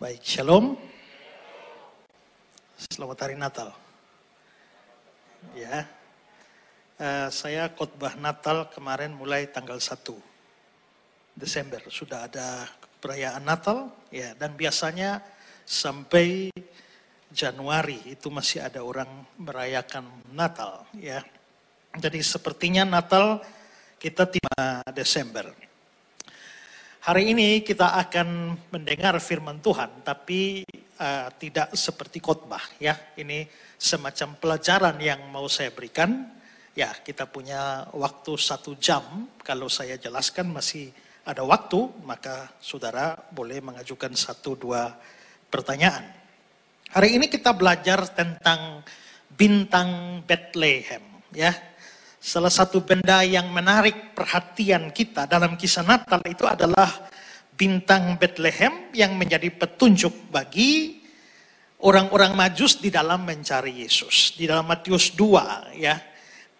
Baik, shalom. Selamat hari Natal. Ya, uh, saya khotbah Natal kemarin mulai tanggal 1 Desember. Sudah ada perayaan Natal, ya. Dan biasanya sampai Januari itu masih ada orang merayakan Natal, ya. Jadi sepertinya Natal kita tiba Desember. Hari ini kita akan mendengar firman Tuhan, tapi uh, tidak seperti khotbah ya. Ini semacam pelajaran yang mau saya berikan. Ya, kita punya waktu satu jam. Kalau saya jelaskan masih ada waktu, maka saudara boleh mengajukan satu dua pertanyaan. Hari ini kita belajar tentang bintang Bethlehem ya Salah satu benda yang menarik perhatian kita dalam kisah Natal itu adalah bintang Bethlehem yang menjadi petunjuk bagi orang-orang Majus di dalam mencari Yesus. Di dalam Matius 2 ya.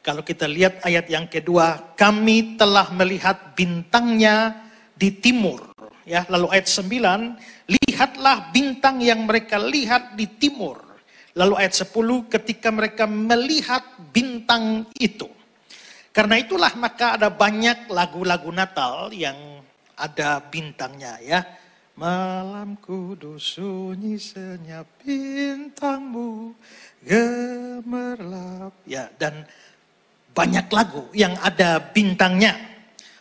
Kalau kita lihat ayat yang kedua, kami telah melihat bintangnya di timur. Ya, lalu ayat 9, lihatlah bintang yang mereka lihat di timur. Lalu ayat 10, ketika mereka melihat bintang itu karena itulah maka ada banyak lagu-lagu Natal yang ada bintangnya ya. Malam kudus sunyi senyap bintangmu gemerlap. Ya, dan banyak lagu yang ada bintangnya.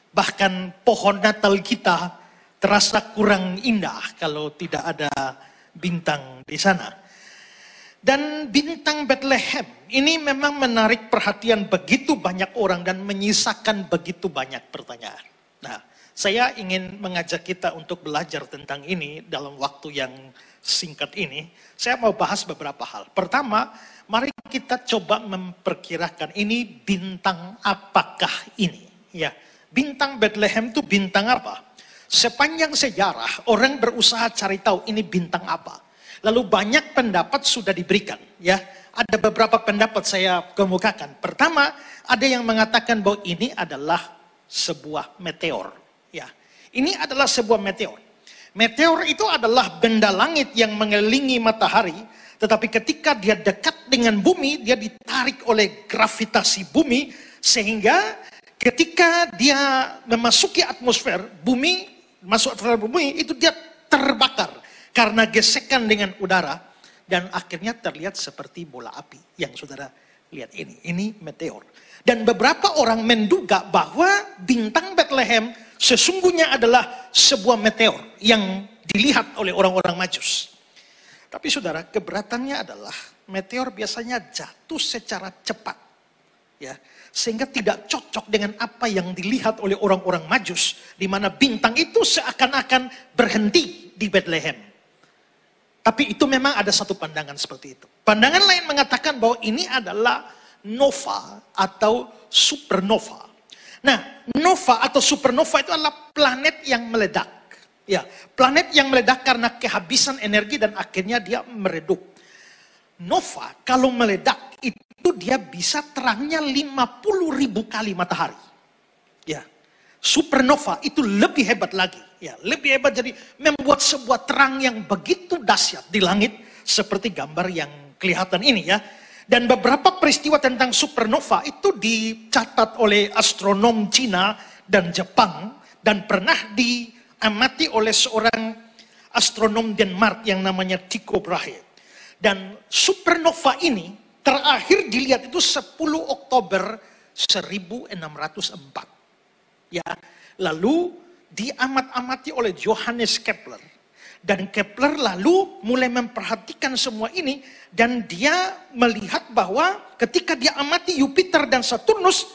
Bahkan pohon Natal kita terasa kurang indah kalau tidak ada bintang di sana. Dan bintang Bethlehem ini memang menarik perhatian begitu banyak orang dan menyisakan begitu banyak pertanyaan. Nah, saya ingin mengajak kita untuk belajar tentang ini dalam waktu yang singkat ini. Saya mau bahas beberapa hal. Pertama, mari kita coba memperkirakan ini bintang apakah ini. Ya, bintang Bethlehem itu bintang apa? Sepanjang sejarah orang berusaha cari tahu ini bintang apa. Lalu banyak pendapat sudah diberikan, ya. Ada beberapa pendapat saya kemukakan. Pertama, ada yang mengatakan bahwa ini adalah sebuah meteor, ya. Ini adalah sebuah meteor. Meteor itu adalah benda langit yang mengelilingi matahari, tetapi ketika dia dekat dengan bumi, dia ditarik oleh gravitasi bumi sehingga ketika dia memasuki atmosfer bumi, masuk atmosfer bumi itu dia terbakar karena gesekan dengan udara dan akhirnya terlihat seperti bola api yang saudara lihat ini. Ini meteor. Dan beberapa orang menduga bahwa bintang Bethlehem sesungguhnya adalah sebuah meteor yang dilihat oleh orang-orang Majus. Tapi saudara, keberatannya adalah meteor biasanya jatuh secara cepat. Ya, sehingga tidak cocok dengan apa yang dilihat oleh orang-orang Majus di mana bintang itu seakan-akan berhenti di Bethlehem. Tapi itu memang ada satu pandangan seperti itu. Pandangan lain mengatakan bahwa ini adalah nova atau supernova. Nah, nova atau supernova itu adalah planet yang meledak. Ya, planet yang meledak karena kehabisan energi dan akhirnya dia meredup. Nova kalau meledak itu dia bisa terangnya 50 ribu kali matahari. Ya, supernova itu lebih hebat lagi. Ya, lebih hebat jadi membuat sebuah terang yang begitu dahsyat di langit seperti gambar yang kelihatan ini ya. Dan beberapa peristiwa tentang supernova itu dicatat oleh astronom Cina dan Jepang dan pernah diamati oleh seorang astronom Denmark yang namanya Tycho Brahe. Dan supernova ini terakhir dilihat itu 10 Oktober 1604. Ya, lalu diamat-amati oleh Johannes Kepler. Dan Kepler lalu mulai memperhatikan semua ini dan dia melihat bahwa ketika dia amati Jupiter dan Saturnus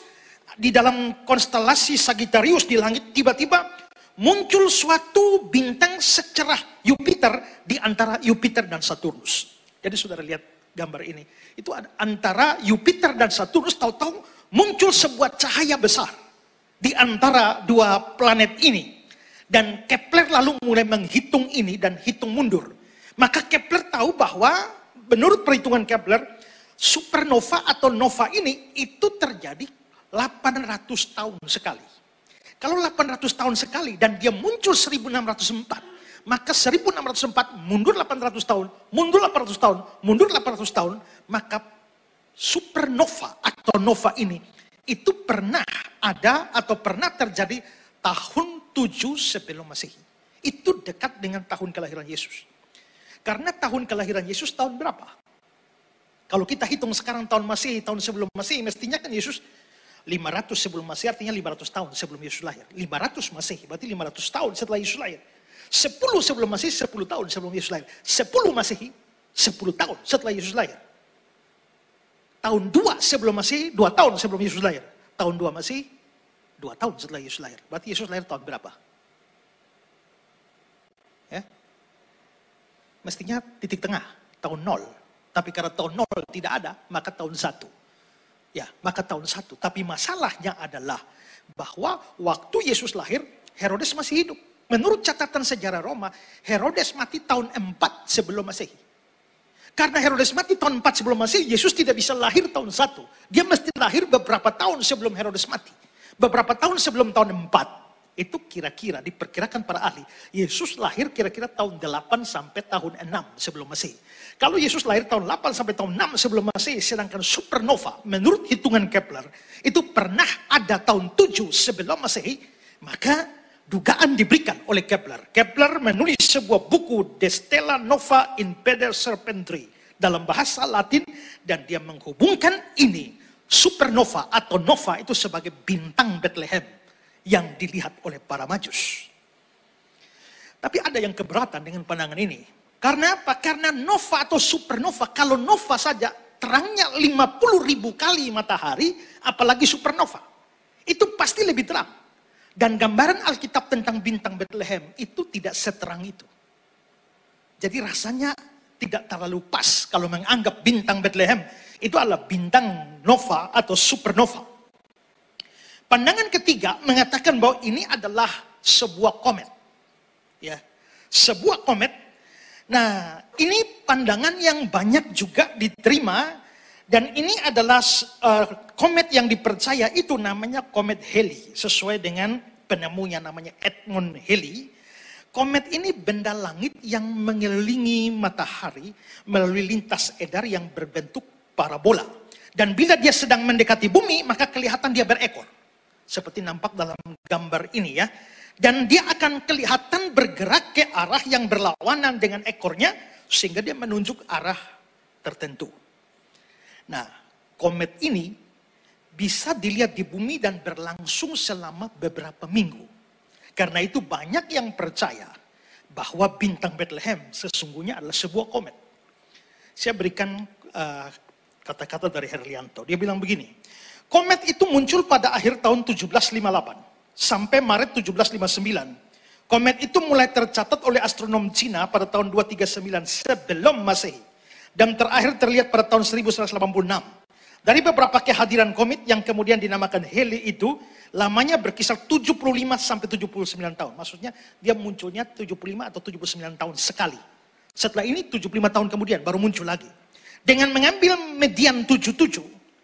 di dalam konstelasi Sagittarius di langit tiba-tiba muncul suatu bintang secerah Jupiter di antara Jupiter dan Saturnus. Jadi saudara lihat gambar ini. Itu antara Jupiter dan Saturnus tahu-tahu muncul sebuah cahaya besar di antara dua planet ini. Dan Kepler lalu mulai menghitung ini dan hitung mundur. Maka Kepler tahu bahwa menurut perhitungan Kepler, supernova atau nova ini itu terjadi 800 tahun sekali. Kalau 800 tahun sekali dan dia muncul 1604, maka 1604 mundur 800 tahun, mundur 800 tahun, mundur 800 tahun, maka supernova atau nova ini itu pernah ada atau pernah terjadi tahun 7 sebelum masehi. Itu dekat dengan tahun kelahiran Yesus. Karena tahun kelahiran Yesus tahun berapa? Kalau kita hitung sekarang tahun masehi, tahun sebelum masehi, mestinya kan Yesus 500 sebelum masehi artinya 500 tahun sebelum Yesus lahir. 500 masehi berarti 500 tahun setelah Yesus lahir. 10 sebelum masehi, 10 tahun sebelum Yesus lahir. 10 masehi, 10 tahun setelah Yesus lahir. Tahun 2 sebelum masehi, 2 tahun sebelum Yesus lahir. Tahun 2 Masih, 2 tahun setelah Yesus lahir. Berarti Yesus lahir tahun berapa? Ya. Mestinya titik tengah, tahun 0. Tapi karena tahun 0 tidak ada, maka tahun 1. Ya, maka tahun 1. Tapi masalahnya adalah bahwa waktu Yesus lahir, Herodes masih hidup. Menurut catatan sejarah Roma, Herodes mati tahun 4 sebelum Masehi. Karena Herodes mati tahun 4 sebelum Masehi, Yesus tidak bisa lahir tahun 1. Dia mesti lahir beberapa tahun sebelum Herodes mati. Beberapa tahun sebelum tahun 4. Itu kira-kira diperkirakan para ahli. Yesus lahir kira-kira tahun 8 sampai tahun 6 sebelum Masehi. Kalau Yesus lahir tahun 8 sampai tahun 6 sebelum Masehi, sedangkan supernova menurut hitungan Kepler itu pernah ada tahun 7 sebelum Masehi, maka dugaan diberikan oleh Kepler. Kepler menulis sebuah buku De Stella Nova in Peder Serpentry dalam bahasa Latin dan dia menghubungkan ini supernova atau nova itu sebagai bintang Bethlehem yang dilihat oleh para majus. Tapi ada yang keberatan dengan pandangan ini. Karena apa? Karena nova atau supernova, kalau nova saja terangnya 50 ribu kali matahari, apalagi supernova. Itu pasti lebih terang. Dan gambaran Alkitab tentang bintang Bethlehem itu tidak seterang itu. Jadi rasanya tidak terlalu pas kalau menganggap bintang Bethlehem itu adalah bintang nova atau supernova. Pandangan ketiga mengatakan bahwa ini adalah sebuah komet. Ya, sebuah komet. Nah, ini pandangan yang banyak juga diterima dan ini adalah uh, komet yang dipercaya itu namanya komet Halley sesuai dengan penemunya namanya Edmund Halley. Komet ini benda langit yang mengelilingi matahari melalui lintas edar yang berbentuk parabola. Dan bila dia sedang mendekati bumi, maka kelihatan dia berekor. Seperti nampak dalam gambar ini ya. Dan dia akan kelihatan bergerak ke arah yang berlawanan dengan ekornya, sehingga dia menunjuk arah tertentu. Nah, komet ini bisa dilihat di bumi dan berlangsung selama beberapa minggu. Karena itu banyak yang percaya bahwa bintang Bethlehem sesungguhnya adalah sebuah komet. Saya berikan kata eh, kata-kata dari Herlianto. Dia bilang begini, komet itu muncul pada akhir tahun 1758 sampai Maret 1759. Komet itu mulai tercatat oleh astronom Cina pada tahun 239 sebelum Masehi dan terakhir terlihat pada tahun 1986. Dari beberapa kehadiran komit yang kemudian dinamakan Heli itu, lamanya berkisar 75 sampai 79 tahun. Maksudnya dia munculnya 75 atau 79 tahun sekali. Setelah ini 75 tahun kemudian baru muncul lagi. Dengan mengambil median 77,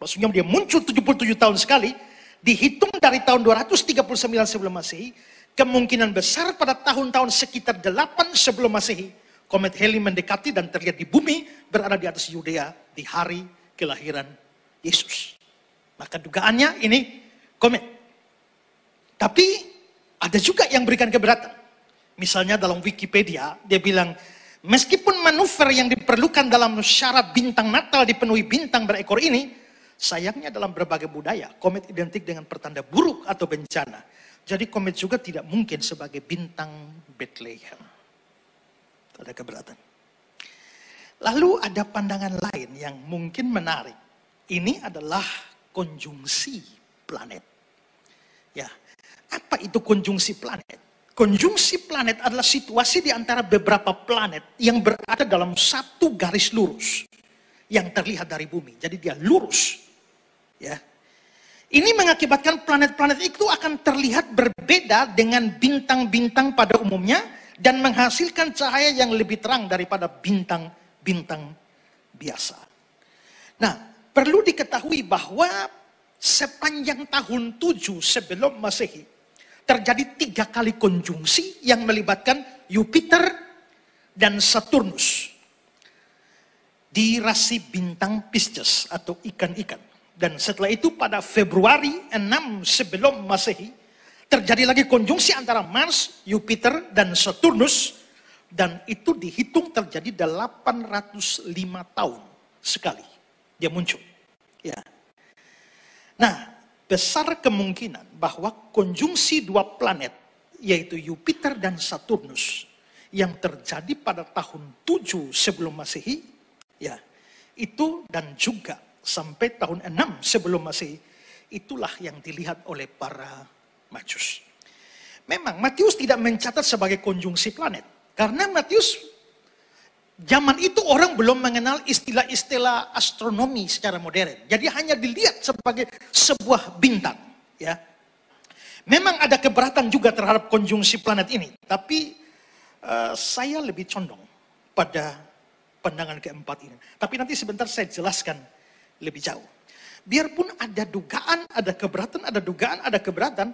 maksudnya dia muncul 77 tahun sekali, dihitung dari tahun 239 sebelum Masehi, kemungkinan besar pada tahun-tahun sekitar 8 sebelum Masehi, komet Heli mendekati dan terlihat di bumi, berada di atas Yudea di hari kelahiran Yesus. Maka dugaannya ini komet. Tapi ada juga yang berikan keberatan. Misalnya dalam Wikipedia, dia bilang, meskipun manuver yang diperlukan dalam syarat bintang natal dipenuhi bintang berekor ini, Sayangnya dalam berbagai budaya, komet identik dengan pertanda buruk atau bencana. Jadi komet juga tidak mungkin sebagai bintang Bethlehem ada keberatan. Lalu ada pandangan lain yang mungkin menarik. Ini adalah konjungsi planet. Ya, apa itu konjungsi planet? Konjungsi planet adalah situasi di antara beberapa planet yang berada dalam satu garis lurus yang terlihat dari bumi. Jadi dia lurus. Ya. Ini mengakibatkan planet-planet itu akan terlihat berbeda dengan bintang-bintang pada umumnya dan menghasilkan cahaya yang lebih terang daripada bintang-bintang biasa. Nah, perlu diketahui bahwa sepanjang tahun 7 sebelum Masehi terjadi tiga kali konjungsi yang melibatkan Jupiter dan Saturnus di rasi bintang Pisces atau ikan-ikan. Dan setelah itu pada Februari 6 sebelum Masehi terjadi lagi konjungsi antara Mars, Jupiter, dan Saturnus. Dan itu dihitung terjadi 805 tahun sekali. Dia muncul. Ya. Nah, besar kemungkinan bahwa konjungsi dua planet, yaitu Jupiter dan Saturnus, yang terjadi pada tahun 7 sebelum Masehi, ya, itu dan juga sampai tahun 6 sebelum Masehi, itulah yang dilihat oleh para Majus. Memang Matius tidak mencatat sebagai konjungsi planet. Karena Matius zaman itu orang belum mengenal istilah-istilah astronomi secara modern. Jadi hanya dilihat sebagai sebuah bintang. Ya. Memang ada keberatan juga terhadap konjungsi planet ini. Tapi uh, saya lebih condong pada pandangan keempat ini. Tapi nanti sebentar saya jelaskan lebih jauh. Biarpun ada dugaan, ada keberatan, ada dugaan, ada keberatan,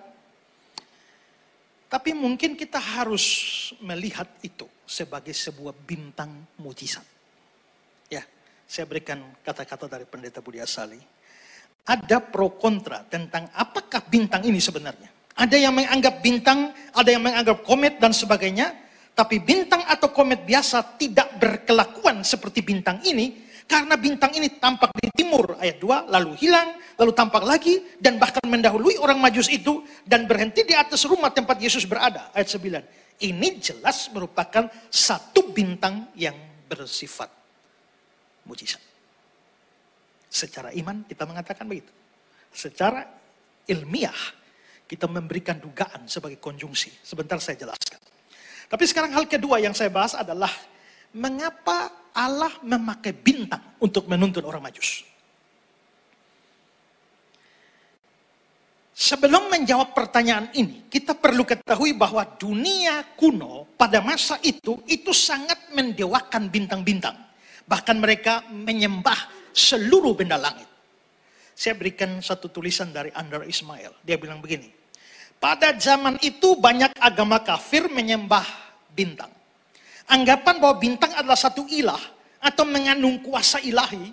tapi mungkin kita harus melihat itu sebagai sebuah bintang mujizat. Ya, saya berikan kata-kata dari Pendeta Budi Asali. Ada pro kontra tentang apakah bintang ini sebenarnya. Ada yang menganggap bintang, ada yang menganggap komet dan sebagainya. Tapi bintang atau komet biasa tidak berkelakuan seperti bintang ini, karena bintang ini tampak di timur ayat 2 lalu hilang, lalu tampak lagi dan bahkan mendahului orang Majus itu dan berhenti di atas rumah tempat Yesus berada ayat 9. Ini jelas merupakan satu bintang yang bersifat mujizat. Secara iman kita mengatakan begitu. Secara ilmiah kita memberikan dugaan sebagai konjungsi. Sebentar saya jelaskan. Tapi sekarang hal kedua yang saya bahas adalah mengapa Allah memakai bintang untuk menuntun orang majus? Sebelum menjawab pertanyaan ini, kita perlu ketahui bahwa dunia kuno pada masa itu, itu sangat mendewakan bintang-bintang. Bahkan mereka menyembah seluruh benda langit. Saya berikan satu tulisan dari Andar Ismail. Dia bilang begini, pada zaman itu banyak agama kafir menyembah bintang anggapan bahwa bintang adalah satu ilah atau mengandung kuasa ilahi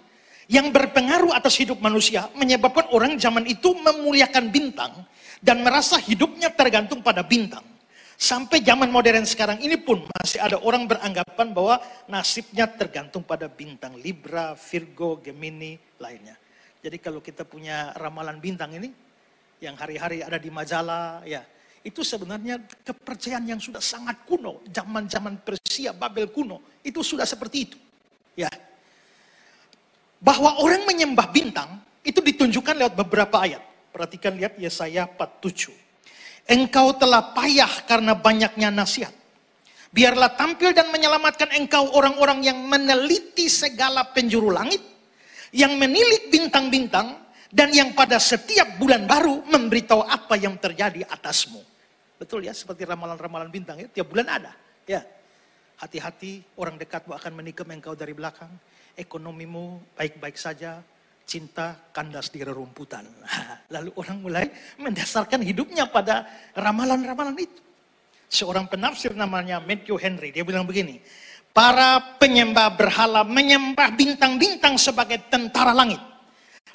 yang berpengaruh atas hidup manusia menyebabkan orang zaman itu memuliakan bintang dan merasa hidupnya tergantung pada bintang. Sampai zaman modern sekarang ini pun masih ada orang beranggapan bahwa nasibnya tergantung pada bintang Libra, Virgo, Gemini, lainnya. Jadi kalau kita punya ramalan bintang ini, yang hari-hari ada di majalah, ya itu sebenarnya kepercayaan yang sudah sangat kuno, zaman-zaman Persia, Babel kuno, itu sudah seperti itu. Ya. Bahwa orang menyembah bintang itu ditunjukkan lewat beberapa ayat. Perhatikan lihat Yesaya 47. Engkau telah payah karena banyaknya nasihat. Biarlah tampil dan menyelamatkan engkau orang-orang yang meneliti segala penjuru langit, yang menilik bintang-bintang, dan yang pada setiap bulan baru memberitahu apa yang terjadi atasmu. Betul ya, seperti ramalan-ramalan bintang ya, tiap bulan ada. Ya, hati-hati orang dekatmu akan menikam engkau dari belakang. Ekonomimu baik-baik saja, cinta kandas di rerumputan. Lalu orang mulai mendasarkan hidupnya pada ramalan-ramalan itu. Seorang penafsir namanya Matthew Henry, dia bilang begini, para penyembah berhala menyembah bintang-bintang sebagai tentara langit.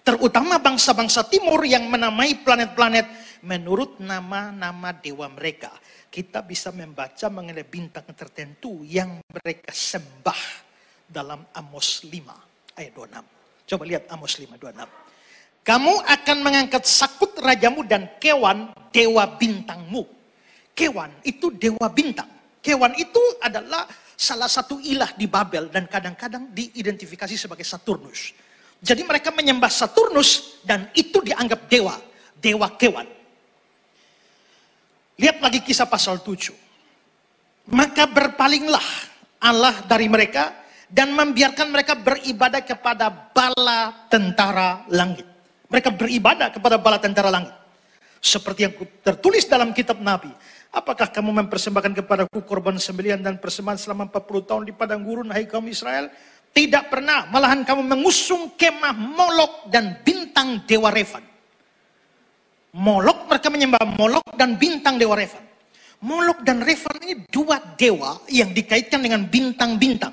Terutama bangsa-bangsa timur yang menamai planet-planet menurut nama-nama dewa mereka. Kita bisa membaca mengenai bintang tertentu yang mereka sembah dalam Amos 5 ayat 26. Coba lihat Amos 5 26. Kamu akan mengangkat sakut rajamu dan kewan dewa bintangmu. Kewan itu dewa bintang. Kewan itu adalah salah satu ilah di Babel dan kadang-kadang diidentifikasi sebagai Saturnus. Jadi mereka menyembah Saturnus dan itu dianggap dewa, dewa kewan. Lihat lagi kisah pasal 7. Maka berpalinglah Allah dari mereka dan membiarkan mereka beribadah kepada bala tentara langit. Mereka beribadah kepada bala tentara langit. Seperti yang tertulis dalam kitab Nabi. Apakah kamu mempersembahkan kepadaku korban sembelian dan persembahan selama 40 tahun di padang gurun, hai kaum Israel? Tidak pernah, malahan kamu mengusung kemah molok dan bintang dewa Revan. Molok mereka menyembah Molok dan bintang dewa Revan. Molok dan Revan ini dua dewa yang dikaitkan dengan bintang-bintang.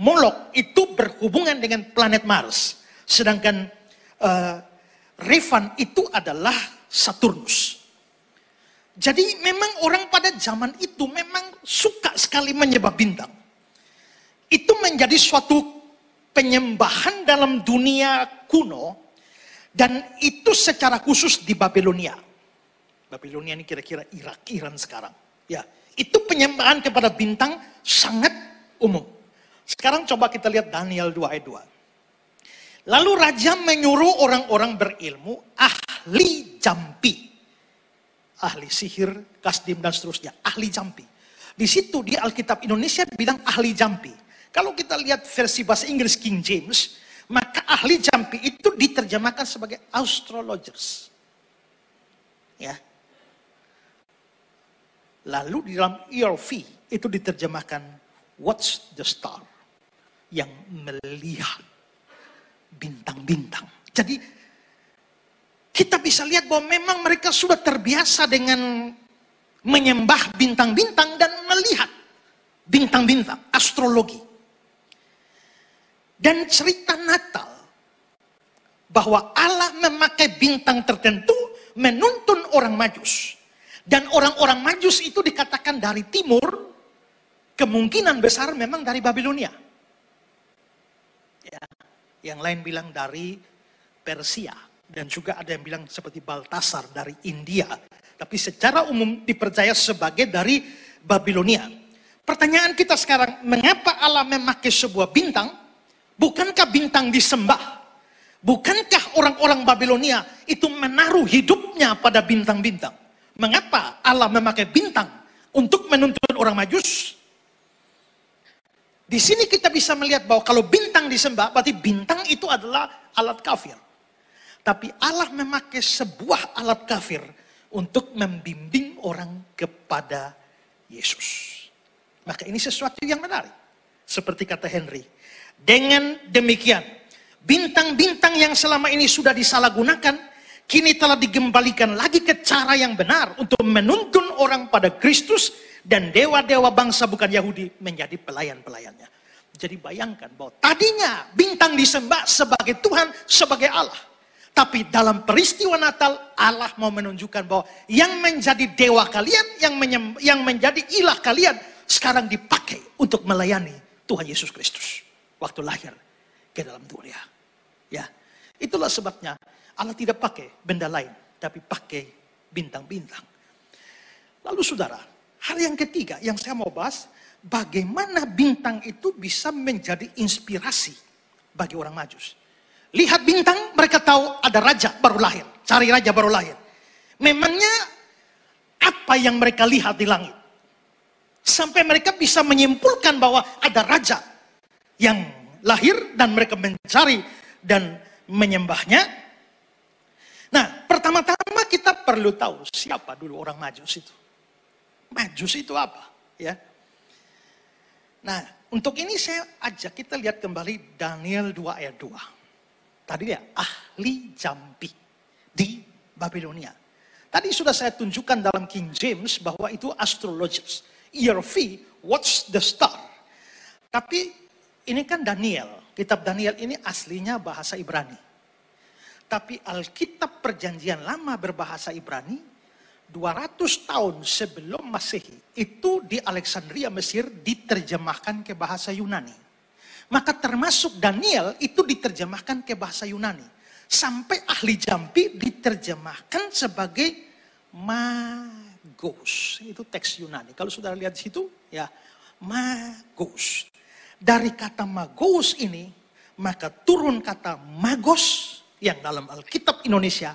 Molok itu berhubungan dengan planet Mars. Sedangkan uh, eh, Revan itu adalah Saturnus. Jadi memang orang pada zaman itu memang suka sekali menyembah bintang. Itu menjadi suatu penyembahan dalam dunia kuno dan itu secara khusus di Babilonia. Babilonia ini kira-kira Irak, Iran sekarang. Ya, itu penyembahan kepada bintang sangat umum. Sekarang coba kita lihat Daniel 2 ayat 2. Lalu raja menyuruh orang-orang berilmu, ahli jampi. Ahli sihir, kasdim, dan seterusnya. Ahli jampi. Di situ di Alkitab Indonesia bilang ahli jampi. Kalau kita lihat versi bahasa Inggris King James, maka ahli jampi itu diterjemahkan sebagai astrologers. Ya. Lalu di dalam ERV itu diterjemahkan watch the star yang melihat bintang-bintang. Jadi kita bisa lihat bahwa memang mereka sudah terbiasa dengan menyembah bintang-bintang dan melihat bintang-bintang, astrologi. Dan cerita Natal bahwa Allah memakai bintang tertentu menuntun orang Majus. Dan orang-orang Majus itu dikatakan dari timur, kemungkinan besar memang dari Babilonia. Ya. Yang lain bilang dari Persia. Dan juga ada yang bilang seperti Baltasar dari India. Tapi secara umum dipercaya sebagai dari Babilonia. Pertanyaan kita sekarang, mengapa Allah memakai sebuah bintang Bukankah bintang disembah? Bukankah orang-orang Babilonia itu menaruh hidupnya pada bintang-bintang? Mengapa Allah memakai bintang untuk menuntun orang Majus? Di sini kita bisa melihat bahwa kalau bintang disembah, berarti bintang itu adalah alat kafir. Tapi Allah memakai sebuah alat kafir untuk membimbing orang kepada Yesus. Maka ini sesuatu yang menarik. Seperti kata Henry, dengan demikian, bintang-bintang yang selama ini sudah disalahgunakan, kini telah digembalikan lagi ke cara yang benar untuk menuntun orang pada Kristus dan dewa-dewa bangsa bukan Yahudi menjadi pelayan-pelayannya. Jadi bayangkan bahwa tadinya bintang disembah sebagai Tuhan, sebagai Allah. Tapi dalam peristiwa Natal Allah mau menunjukkan bahwa yang menjadi dewa kalian, yang, yang menjadi ilah kalian sekarang dipakai untuk melayani Tuhan Yesus Kristus waktu lahir ke dalam dunia. Ya, itulah sebabnya Allah tidak pakai benda lain, tapi pakai bintang-bintang. Lalu saudara, hal yang ketiga yang saya mau bahas, bagaimana bintang itu bisa menjadi inspirasi bagi orang majus. Lihat bintang, mereka tahu ada raja baru lahir, cari raja baru lahir. Memangnya apa yang mereka lihat di langit? Sampai mereka bisa menyimpulkan bahwa ada raja yang lahir dan mereka mencari dan menyembahnya. Nah, pertama-tama kita perlu tahu siapa dulu orang Majus itu. Majus itu apa, ya? Nah, untuk ini saya ajak kita lihat kembali Daniel 2 ayat 2. Tadi ya ahli jampi di Babilonia. Tadi sudah saya tunjukkan dalam King James bahwa itu astrologers. fee, watch the star. Tapi ini kan Daniel. Kitab Daniel ini aslinya bahasa Ibrani. Tapi Alkitab Perjanjian Lama berbahasa Ibrani 200 tahun sebelum Masehi itu di Alexandria Mesir diterjemahkan ke bahasa Yunani. Maka termasuk Daniel itu diterjemahkan ke bahasa Yunani. Sampai ahli jampi diterjemahkan sebagai magos. Itu teks Yunani. Kalau sudah lihat di situ, ya magos dari kata magos ini, maka turun kata magos yang dalam Alkitab Indonesia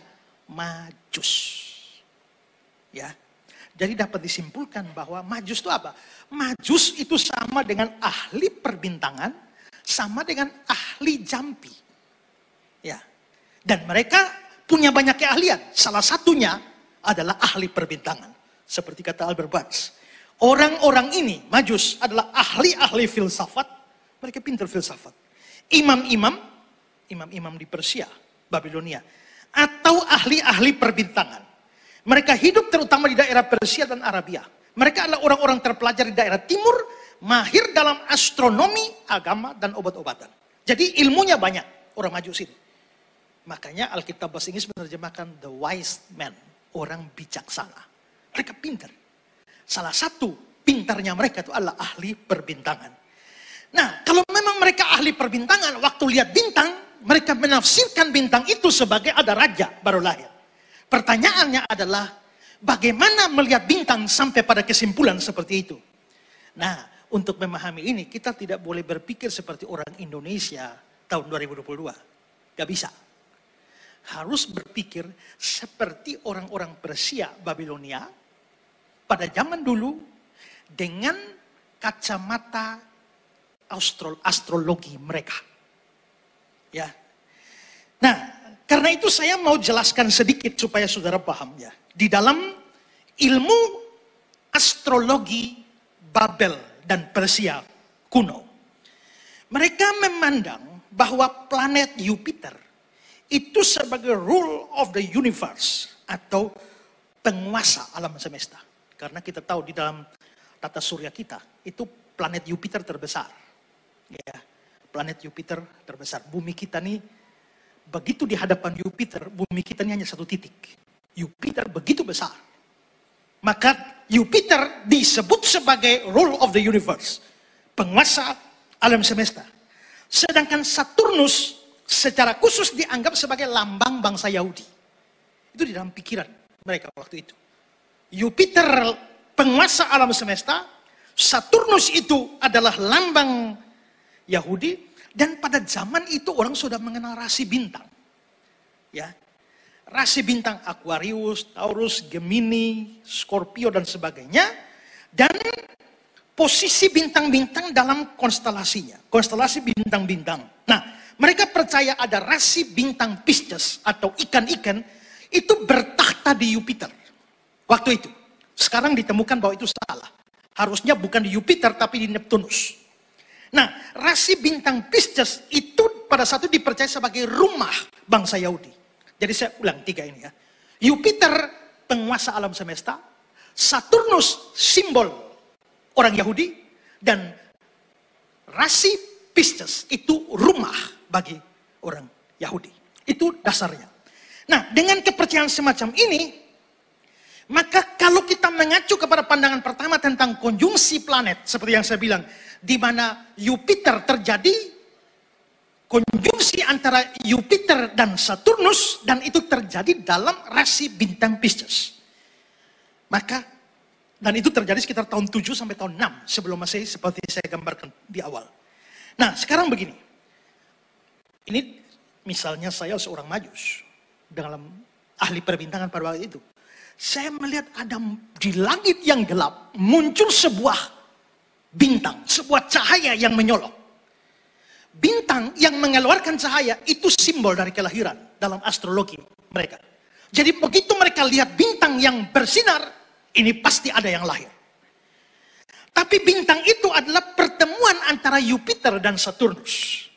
majus. Ya. Jadi dapat disimpulkan bahwa majus itu apa? Majus itu sama dengan ahli perbintangan, sama dengan ahli jampi. Ya. Dan mereka punya banyak keahlian. Salah satunya adalah ahli perbintangan. Seperti kata Albert Barnes. Orang-orang ini, majus, adalah ahli-ahli filsafat, mereka pintar filsafat. Imam-imam, imam-imam di Persia, Babilonia. Atau ahli-ahli perbintangan. Mereka hidup terutama di daerah Persia dan Arabia. Mereka adalah orang-orang terpelajar di daerah timur, mahir dalam astronomi, agama, dan obat-obatan. Jadi ilmunya banyak orang maju sini. Makanya Alkitab bahasa Inggris menerjemahkan the wise man, orang bijaksana. Mereka pintar. Salah satu pintarnya mereka itu adalah ahli perbintangan. Nah, kalau memang mereka ahli perbintangan, waktu lihat bintang, mereka menafsirkan bintang itu sebagai ada raja baru lahir. Pertanyaannya adalah, bagaimana melihat bintang sampai pada kesimpulan seperti itu? Nah, untuk memahami ini, kita tidak boleh berpikir seperti orang Indonesia tahun 2022. Gak bisa. Harus berpikir seperti orang-orang Persia Babilonia pada zaman dulu dengan kacamata astro, astrologi mereka. Ya. Nah, karena itu saya mau jelaskan sedikit supaya saudara paham ya. Di dalam ilmu astrologi Babel dan Persia kuno. Mereka memandang bahwa planet Jupiter itu sebagai rule of the universe atau penguasa alam semesta. Karena kita tahu di dalam tata surya kita itu planet Jupiter terbesar ya planet Jupiter terbesar. Bumi kita nih begitu di hadapan Jupiter, bumi kita ini hanya satu titik. Jupiter begitu besar. Maka Jupiter disebut sebagai rule of the universe, penguasa alam semesta. Sedangkan Saturnus secara khusus dianggap sebagai lambang bangsa Yahudi. Itu di dalam pikiran mereka waktu itu. Jupiter penguasa alam semesta, Saturnus itu adalah lambang Yahudi dan pada zaman itu orang sudah mengenal rasi bintang. Ya. Rasi bintang Aquarius, Taurus, Gemini, Scorpio dan sebagainya dan posisi bintang-bintang dalam konstelasinya, konstelasi bintang-bintang. Nah, mereka percaya ada rasi bintang Pisces atau ikan-ikan itu bertahta di Jupiter. Waktu itu. Sekarang ditemukan bahwa itu salah. Harusnya bukan di Jupiter tapi di Neptunus. Nah, rasi bintang Pisces itu pada saat itu dipercaya sebagai rumah bangsa Yahudi. Jadi saya ulang tiga ini ya. Jupiter penguasa alam semesta, Saturnus simbol orang Yahudi dan rasi Pisces itu rumah bagi orang Yahudi. Itu dasarnya. Nah, dengan kepercayaan semacam ini maka kalau kita mengacu kepada pandangan pertama tentang konjungsi planet, seperti yang saya bilang, di mana Jupiter terjadi, konjungsi antara Jupiter dan Saturnus, dan itu terjadi dalam rasi bintang Pisces. Maka, dan itu terjadi sekitar tahun 7 sampai tahun 6 sebelum Masehi seperti saya gambarkan di awal. Nah, sekarang begini. Ini misalnya saya seorang majus dalam ahli perbintangan pada waktu itu saya melihat ada di langit yang gelap muncul sebuah bintang, sebuah cahaya yang menyolok. Bintang yang mengeluarkan cahaya itu simbol dari kelahiran dalam astrologi mereka. Jadi begitu mereka lihat bintang yang bersinar, ini pasti ada yang lahir. Tapi bintang itu adalah pertemuan antara Jupiter dan Saturnus.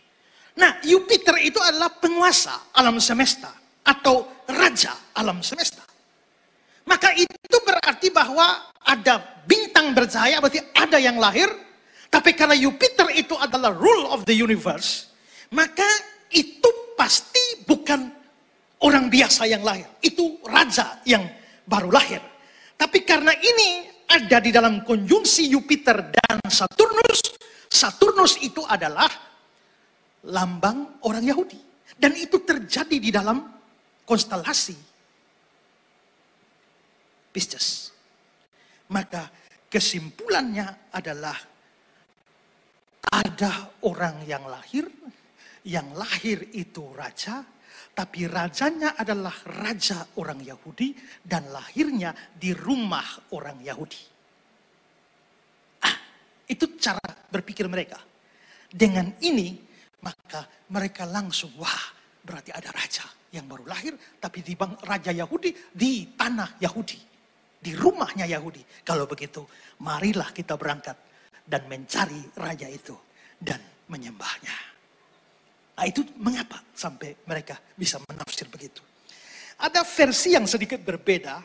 Nah, Jupiter itu adalah penguasa alam semesta atau raja alam semesta. Maka itu berarti bahwa ada bintang bercahaya, berarti ada yang lahir. Tapi karena Jupiter itu adalah rule of the universe, maka itu pasti bukan orang biasa yang lahir. Itu raja yang baru lahir. Tapi karena ini ada di dalam konjungsi Jupiter dan Saturnus, Saturnus itu adalah lambang orang Yahudi. Dan itu terjadi di dalam konstelasi Pisces. Maka kesimpulannya adalah ada orang yang lahir, yang lahir itu raja, tapi rajanya adalah raja orang Yahudi dan lahirnya di rumah orang Yahudi. Ah, itu cara berpikir mereka. Dengan ini, maka mereka langsung, wah, berarti ada raja yang baru lahir, tapi di bang, raja Yahudi di tanah Yahudi di rumahnya Yahudi. Kalau begitu, marilah kita berangkat dan mencari raja itu dan menyembahnya. Nah itu mengapa sampai mereka bisa menafsir begitu. Ada versi yang sedikit berbeda,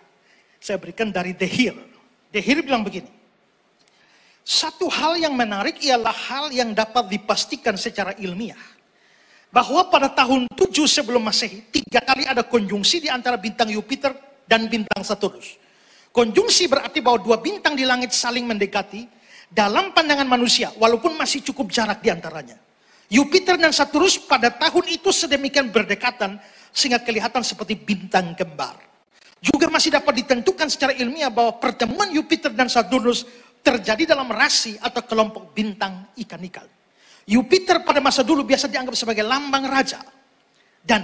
saya berikan dari The Hill. The Hill bilang begini, satu hal yang menarik ialah hal yang dapat dipastikan secara ilmiah bahwa pada tahun 7 sebelum Masehi, tiga kali ada konjungsi di antara bintang Jupiter dan bintang Saturnus. Konjungsi berarti bahwa dua bintang di langit saling mendekati dalam pandangan manusia, walaupun masih cukup jarak di antaranya. Jupiter dan Saturnus pada tahun itu sedemikian berdekatan sehingga kelihatan seperti bintang kembar. Juga masih dapat ditentukan secara ilmiah bahwa pertemuan Jupiter dan Saturnus terjadi dalam rasi atau kelompok bintang ikan-ikan. Jupiter pada masa dulu biasa dianggap sebagai lambang raja. Dan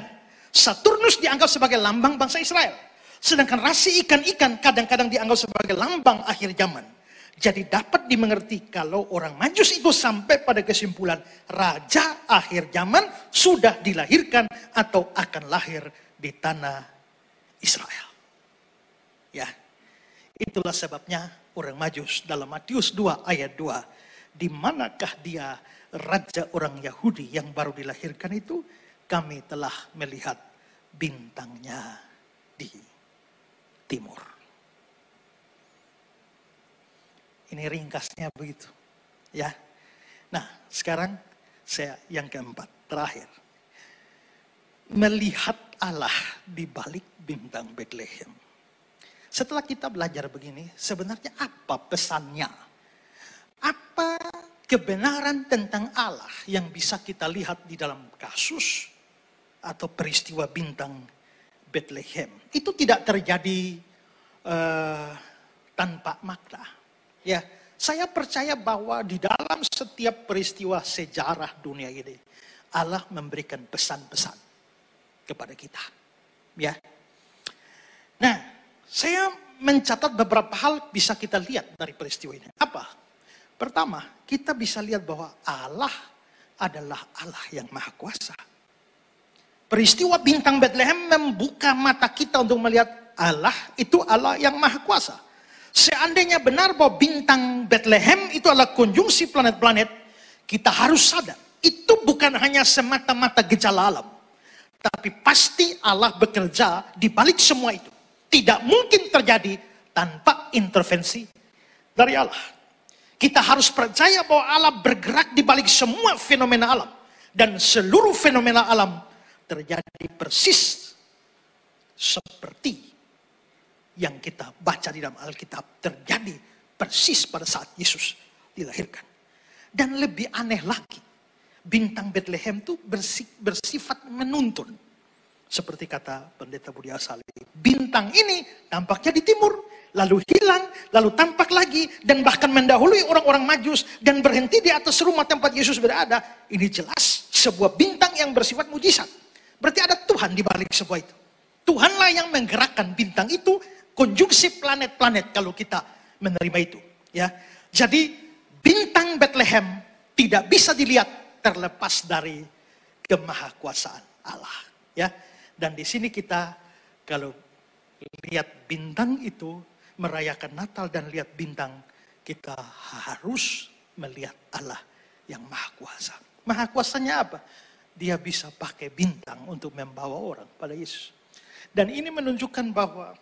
Saturnus dianggap sebagai lambang bangsa Israel. Sedangkan rasi ikan-ikan kadang-kadang dianggap sebagai lambang akhir zaman. Jadi dapat dimengerti kalau orang majus itu sampai pada kesimpulan raja akhir zaman sudah dilahirkan atau akan lahir di tanah Israel. Ya, itulah sebabnya orang majus dalam Matius 2 ayat 2. Di manakah dia raja orang Yahudi yang baru dilahirkan itu? Kami telah melihat bintangnya di timur. Ini ringkasnya begitu. Ya. Nah, sekarang saya yang keempat, terakhir. Melihat Allah di balik bintang Bethlehem. Setelah kita belajar begini, sebenarnya apa pesannya? Apa kebenaran tentang Allah yang bisa kita lihat di dalam kasus atau peristiwa bintang Bethlehem. Itu tidak terjadi uh, tanpa makna. Ya, saya percaya bahwa di dalam setiap peristiwa sejarah dunia ini Allah memberikan pesan-pesan kepada kita. Ya. Nah, saya mencatat beberapa hal bisa kita lihat dari peristiwa ini. Apa? Pertama, kita bisa lihat bahwa Allah adalah Allah yang Maha Kuasa Peristiwa bintang Bethlehem membuka mata kita untuk melihat Allah itu Allah yang maha kuasa. Seandainya benar bahwa bintang Bethlehem itu adalah konjungsi planet-planet, kita harus sadar. Itu bukan hanya semata-mata gejala alam. Tapi pasti Allah bekerja di balik semua itu. Tidak mungkin terjadi tanpa intervensi dari Allah. Kita harus percaya bahwa Allah bergerak di balik semua fenomena alam. Dan seluruh fenomena alam terjadi persis seperti yang kita baca di dalam Alkitab terjadi persis pada saat Yesus dilahirkan. Dan lebih aneh lagi, bintang Bethlehem itu bersifat menuntun. Seperti kata pendeta Budi Asali, bintang ini tampaknya di timur, lalu hilang, lalu tampak lagi, dan bahkan mendahului orang-orang majus, dan berhenti di atas rumah tempat Yesus berada. Ini jelas sebuah bintang yang bersifat mujizat. Berarti ada Tuhan di balik semua itu. Tuhanlah yang menggerakkan bintang itu, konjungsi planet-planet kalau kita menerima itu. Ya, Jadi bintang Bethlehem tidak bisa dilihat terlepas dari kemahakuasaan Allah. Ya, Dan di sini kita kalau lihat bintang itu, merayakan Natal dan lihat bintang, kita harus melihat Allah yang maha kuasa. Maha kuasanya apa? dia bisa pakai bintang untuk membawa orang pada Yesus. Dan ini menunjukkan bahwa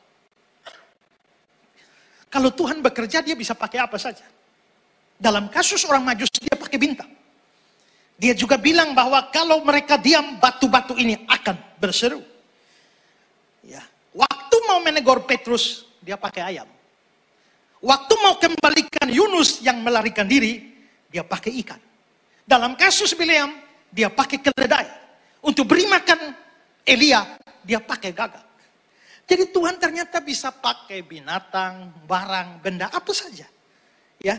kalau Tuhan bekerja dia bisa pakai apa saja. Dalam kasus orang majus dia pakai bintang. Dia juga bilang bahwa kalau mereka diam batu-batu ini akan berseru. Ya, waktu mau menegur Petrus dia pakai ayam. Waktu mau kembalikan Yunus yang melarikan diri dia pakai ikan. Dalam kasus Bileam dia pakai keledai. Untuk beri makan Elia, dia pakai gagak. Jadi Tuhan ternyata bisa pakai binatang, barang, benda, apa saja. Ya,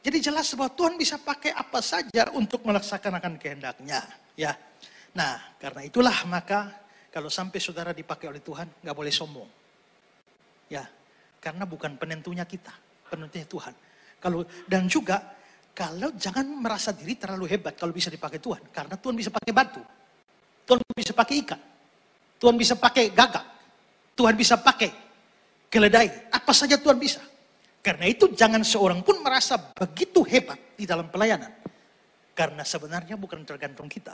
jadi jelas bahwa Tuhan bisa pakai apa saja untuk melaksanakan kehendaknya. Ya, nah karena itulah maka kalau sampai saudara dipakai oleh Tuhan nggak boleh sombong. Ya, karena bukan penentunya kita, penentunya Tuhan. Kalau dan juga kalau jangan merasa diri terlalu hebat kalau bisa dipakai Tuhan. Karena Tuhan bisa pakai batu. Tuhan bisa pakai ikan. Tuhan bisa pakai gagak. Tuhan bisa pakai keledai. Apa saja Tuhan bisa. Karena itu jangan seorang pun merasa begitu hebat di dalam pelayanan. Karena sebenarnya bukan tergantung kita.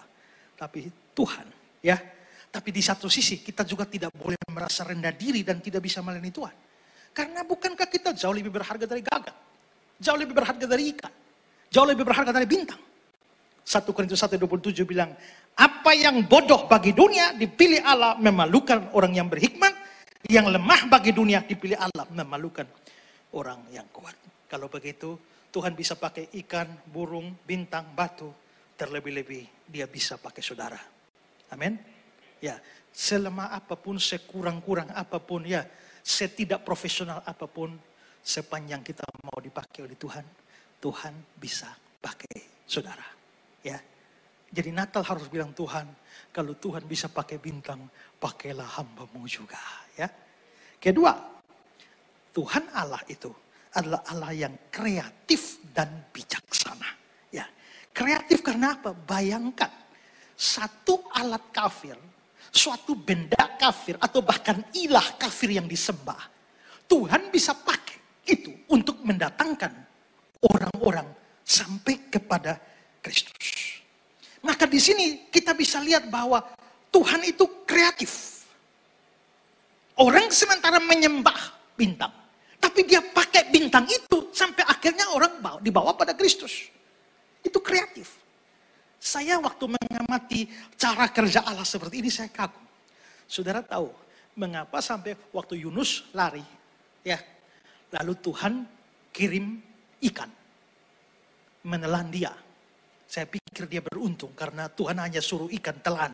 Tapi Tuhan. ya. Tapi di satu sisi kita juga tidak boleh merasa rendah diri dan tidak bisa melayani Tuhan. Karena bukankah kita jauh lebih berharga dari gagak? Jauh lebih berharga dari ikan? Jauh lebih berharga dari bintang. 1 Korintus 1:27 bilang, apa yang bodoh bagi dunia dipilih Allah memalukan orang yang berhikmat, yang lemah bagi dunia dipilih Allah memalukan orang yang kuat. Kalau begitu, Tuhan bisa pakai ikan, burung, bintang, batu, terlebih-lebih dia bisa pakai saudara. Amin. Ya, selama apapun, sekurang-kurang apapun, ya, setidak profesional apapun, sepanjang kita mau dipakai oleh Tuhan, Tuhan bisa pakai saudara. Ya. Jadi Natal harus bilang Tuhan, kalau Tuhan bisa pakai bintang, pakailah hambamu juga. Ya. Kedua, Tuhan Allah itu adalah Allah yang kreatif dan bijaksana. Ya. Kreatif karena apa? Bayangkan, satu alat kafir, suatu benda kafir, atau bahkan ilah kafir yang disembah, Tuhan bisa pakai itu untuk mendatangkan orang-orang sampai kepada Kristus. Maka di sini kita bisa lihat bahwa Tuhan itu kreatif. Orang sementara menyembah bintang, tapi dia pakai bintang itu sampai akhirnya orang dibawa pada Kristus. Itu kreatif. Saya waktu mengamati cara kerja Allah seperti ini saya kagum. Saudara tahu mengapa sampai waktu Yunus lari, ya, lalu Tuhan kirim ikan. Menelan dia. Saya pikir dia beruntung karena Tuhan hanya suruh ikan telan.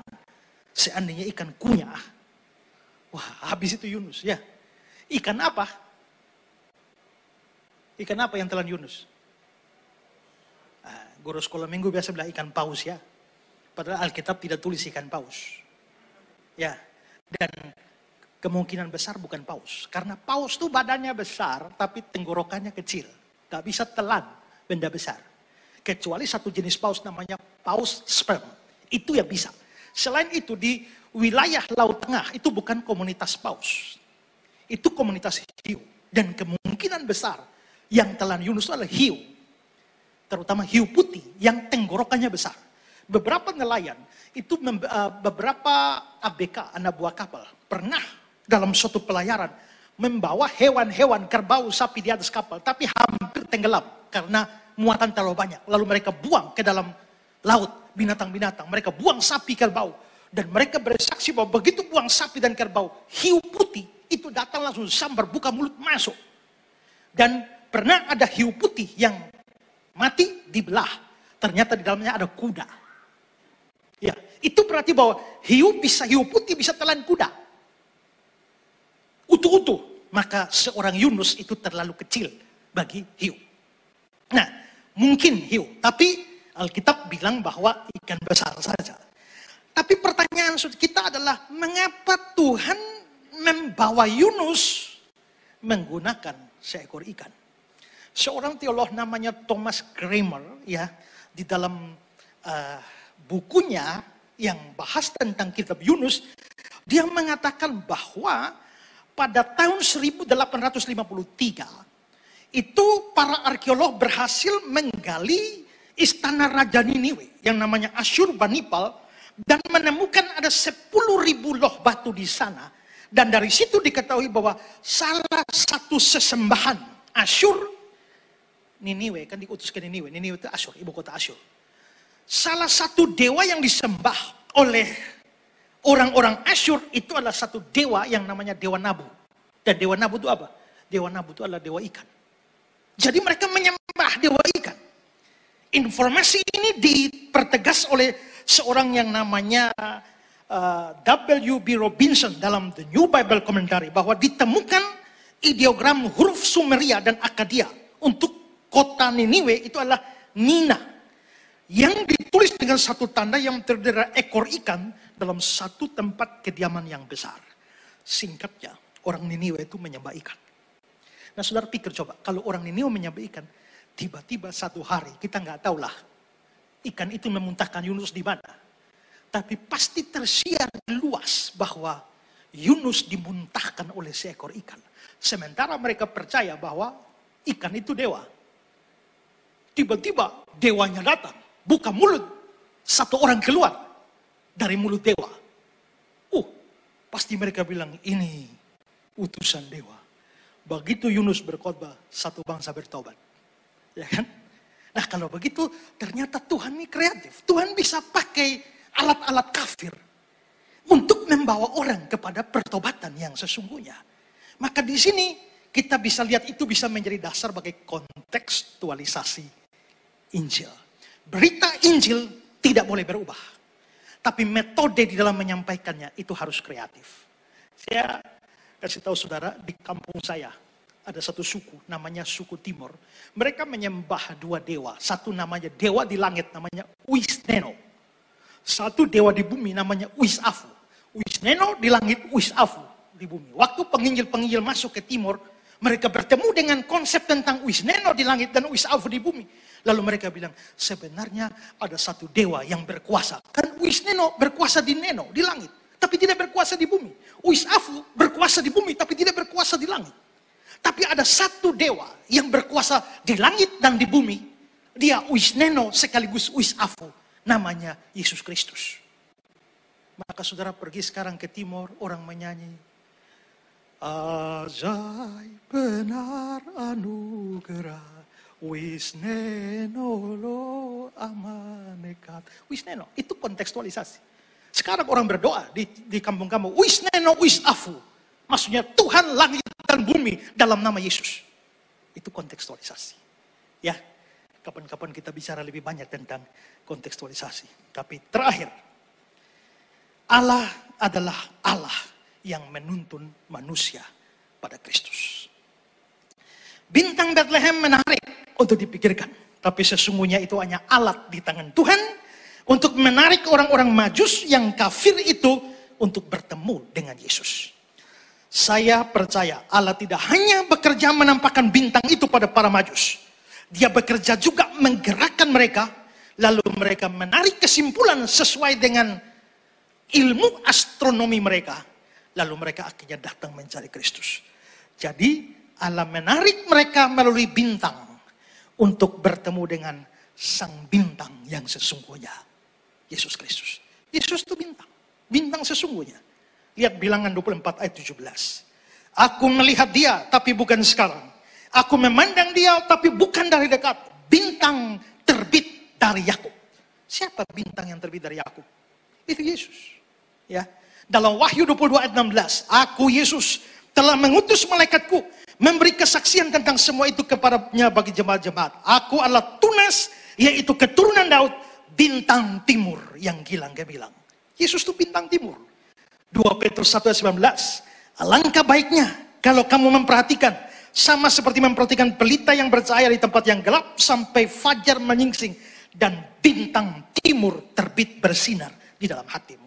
Seandainya ikan kunyah. Wah, habis itu Yunus ya. Ikan apa? Ikan apa yang telan Yunus? Ah, guru sekolah minggu biasa bilang ikan paus ya. Padahal Alkitab tidak tulis ikan paus. Ya. Dan kemungkinan besar bukan paus. Karena paus itu badannya besar tapi tenggorokannya kecil. Gak bisa telan benda besar. Kecuali satu jenis paus namanya paus sperm. Itu yang bisa. Selain itu di wilayah Laut Tengah itu bukan komunitas paus. Itu komunitas hiu. Dan kemungkinan besar yang telan Yunus adalah hiu. Terutama hiu putih yang tenggorokannya besar. Beberapa nelayan itu eh, beberapa ABK anak buah kapal pernah dalam suatu pelayaran membawa hewan-hewan kerbau sapi di atas kapal, tapi hampir tenggelam karena muatan terlalu banyak. Lalu mereka buang ke dalam laut binatang-binatang. Mereka buang sapi kerbau dan mereka bersaksi bahwa begitu buang sapi dan kerbau, hiu putih itu datang langsung sambar buka mulut masuk. Dan pernah ada hiu putih yang mati dibelah. Ternyata di dalamnya ada kuda. Ya, itu berarti bahwa hiu bisa hiu putih bisa telan kuda utuh-utuh, maka seorang Yunus itu terlalu kecil bagi hiu. Nah, mungkin hiu, tapi Alkitab bilang bahwa ikan besar saja. Tapi pertanyaan kita adalah mengapa Tuhan membawa Yunus menggunakan seekor ikan? Seorang teolog namanya Thomas Kramer ya di dalam uh, bukunya yang bahas tentang kitab Yunus, dia mengatakan bahwa pada tahun 1853 itu para arkeolog berhasil menggali istana Raja Niniwe yang namanya Asyurbanipal dan menemukan ada 10.000 loh batu di sana dan dari situ diketahui bahwa salah satu sesembahan Asyur Niniwe kan diutus ke Niniwe, Niniwe itu Asyur, ibu kota Asyur. Salah satu dewa yang disembah oleh Orang-orang Asyur itu adalah satu dewa yang namanya Dewa Nabu. Dan Dewa Nabu itu apa? Dewa Nabu itu adalah dewa ikan. Jadi mereka menyembah dewa ikan. Informasi ini dipertegas oleh seorang yang namanya uh, eh, W.B. Robinson dalam The New Bible Commentary bahwa ditemukan ideogram huruf Sumeria dan Akadia untuk kota Niniwe itu adalah Nina yang ditulis dengan satu tanda yang terdera ekor ikan dalam satu tempat kediaman yang besar. Singkatnya, orang Niniwe itu menyembah ikan. Nah saudara pikir coba, kalau orang Niniwe menyembah ikan, tiba-tiba satu hari, kita nggak tahu lah ikan itu memuntahkan Yunus di mana. Tapi pasti tersiar luas bahwa Yunus dimuntahkan oleh seekor ikan. Sementara mereka percaya bahwa ikan itu dewa. Tiba-tiba dewanya datang buka mulut, satu orang keluar dari mulut dewa. Uh, pasti mereka bilang ini utusan dewa. Begitu Yunus berkhotbah, satu bangsa bertobat. Ya kan? Nah kalau begitu ternyata Tuhan ini kreatif. Tuhan bisa pakai alat-alat kafir untuk membawa orang kepada pertobatan yang sesungguhnya. Maka di sini kita bisa lihat itu bisa menjadi dasar bagi kontekstualisasi Injil berita Injil tidak boleh berubah. Tapi metode di dalam menyampaikannya itu harus kreatif. Saya kasih tahu saudara, di kampung saya ada satu suku namanya suku Timur. Mereka menyembah dua dewa. Satu namanya dewa di langit namanya Uis Neno, Satu dewa di bumi namanya Uis Afu. Uis Neno di langit, Uis Afu di bumi. Waktu penginjil-penginjil masuk ke timur, mereka bertemu dengan konsep tentang Uis Neno di langit dan Uis Afu di bumi. Lalu mereka bilang, sebenarnya ada satu dewa yang berkuasa. Kan Wisneno berkuasa di Neno, di langit. Tapi tidak berkuasa di bumi. Uis berkuasa di bumi, tapi tidak berkuasa di langit. Tapi ada satu dewa yang berkuasa di langit dan di bumi. Dia Wisneno sekaligus Uis Namanya Yesus Kristus. Maka saudara pergi sekarang ke timur, orang menyanyi Azai benar anugerah Wisneno lo amanekat. Wisneno, itu kontekstualisasi. Sekarang orang berdoa di, di kampung kamu, Wisneno wisafu. Maksudnya Tuhan langit dan bumi dalam nama Yesus. Itu kontekstualisasi. Ya, kapan-kapan kita bicara lebih banyak tentang kontekstualisasi. Tapi terakhir, Allah adalah Allah yang menuntun manusia pada Kristus. Bintang Bethlehem menarik untuk dipikirkan. Tapi sesungguhnya itu hanya alat di tangan Tuhan untuk menarik orang-orang majus yang kafir itu untuk bertemu dengan Yesus. Saya percaya Allah tidak hanya bekerja menampakkan bintang itu pada para majus. Dia bekerja juga menggerakkan mereka. Lalu mereka menarik kesimpulan sesuai dengan ilmu astronomi mereka. Lalu mereka akhirnya datang mencari Kristus. Jadi Allah menarik mereka melalui bintang untuk bertemu dengan sang bintang yang sesungguhnya. Yesus Kristus. Yesus itu bintang. Bintang sesungguhnya. Lihat bilangan 24 ayat 17. Aku melihat dia tapi bukan sekarang. Aku memandang dia tapi bukan dari dekat. Bintang terbit dari Yakub. Siapa bintang yang terbit dari Yakub? Itu Yesus. Ya. Dalam Wahyu 22 ayat 16, aku Yesus telah mengutus malaikatku memberi kesaksian tentang semua itu kepadanya bagi jemaat-jemaat. Aku adalah Tunas, yaitu keturunan Daud, bintang timur yang hilang bilang. Yesus itu bintang timur. 2 Petrus 1 ayat 19. Alangkah baiknya kalau kamu memperhatikan sama seperti memperhatikan pelita yang bercahaya di tempat yang gelap sampai fajar menyingsing dan bintang timur terbit bersinar di dalam hatimu.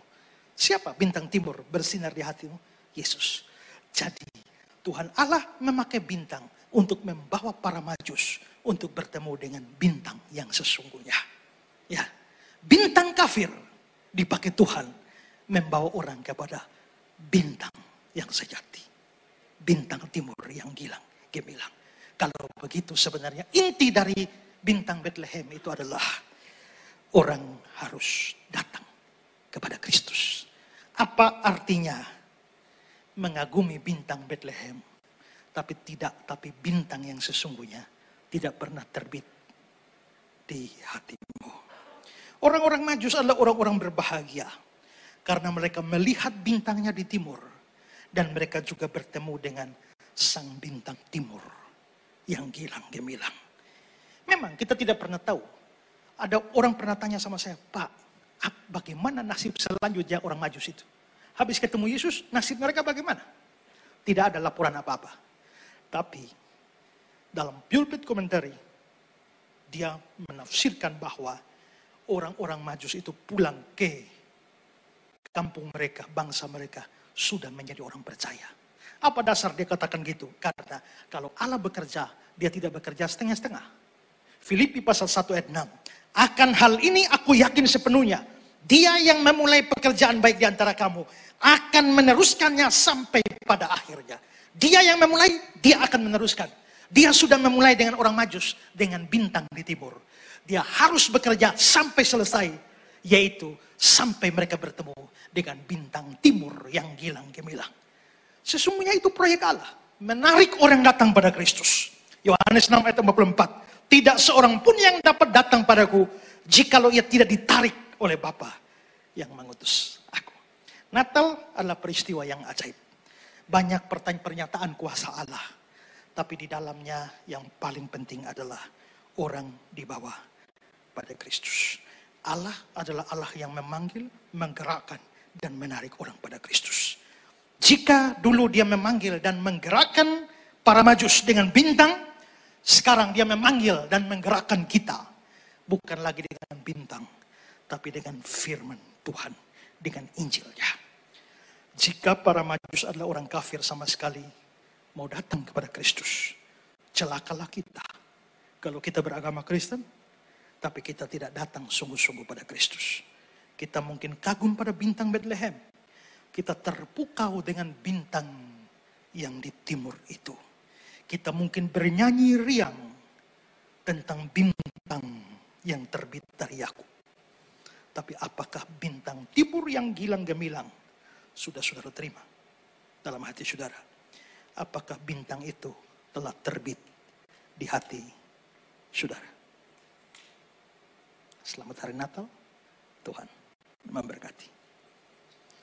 Siapa bintang timur bersinar di hatimu? Yesus. Jadi Tuhan Allah memakai bintang untuk membawa para majus untuk bertemu dengan bintang yang sesungguhnya. Ya, bintang kafir dipakai Tuhan membawa orang kepada bintang yang sejati. Bintang timur yang gilang, gemilang. Kalau begitu sebenarnya inti dari bintang Bethlehem itu adalah orang harus datang kepada Kristus. Apa artinya mengagumi bintang Bethlehem. Tapi tidak, tapi bintang yang sesungguhnya tidak pernah terbit di hatimu. Orang-orang majus adalah orang-orang berbahagia. Karena mereka melihat bintangnya di timur. Dan mereka juga bertemu dengan sang bintang timur yang gilang gemilang. Memang kita tidak pernah tahu. Ada orang pernah tanya sama saya, Pak, bagaimana nasib selanjutnya orang majus itu? habis ketemu Yesus, nasib mereka bagaimana? Tidak ada laporan apa-apa. Tapi dalam pulpit komentari, dia menafsirkan bahwa orang-orang majus itu pulang ke kampung mereka, bangsa mereka, sudah menjadi orang percaya. Apa dasar dia katakan gitu? Karena kalau Allah bekerja, dia tidak bekerja setengah-setengah. Filipi pasal 1 ayat 6. Akan hal ini aku yakin sepenuhnya. Dia yang memulai pekerjaan baik di antara kamu akan meneruskannya sampai pada akhirnya. Dia yang memulai, dia akan meneruskan. Dia sudah memulai dengan orang majus, dengan bintang di timur. Dia harus bekerja sampai selesai, yaitu sampai mereka bertemu dengan bintang timur yang hilang gemilang. Sesungguhnya itu proyek Allah, menarik orang datang pada Kristus. Yohanes 6 ayat 44. Tidak seorang pun yang dapat datang padaku jikalau ia tidak ditarik oleh Bapa yang mengutus. Natal adalah peristiwa yang ajaib. Banyak pertanyaan pernyataan kuasa Allah. Tapi di dalamnya yang paling penting adalah orang di bawah pada Kristus. Allah adalah Allah yang memanggil, menggerakkan, dan menarik orang pada Kristus. Jika dulu dia memanggil dan menggerakkan para majus dengan bintang, sekarang dia memanggil dan menggerakkan kita. Bukan lagi dengan bintang, tapi dengan firman Tuhan dengan Injilnya. Jika para majus adalah orang kafir sama sekali mau datang kepada Kristus, celakalah kita. Kalau kita beragama Kristen, tapi kita tidak datang sungguh-sungguh pada Kristus. Kita mungkin kagum pada bintang Bethlehem. Kita terpukau dengan bintang yang di timur itu. Kita mungkin bernyanyi riang tentang bintang yang terbit dari Yakub. Tapi apakah bintang timur yang gilang gemilang sudah saudara terima dalam hati saudara? Apakah bintang itu telah terbit di hati saudara? Selamat hari Natal, Tuhan memberkati.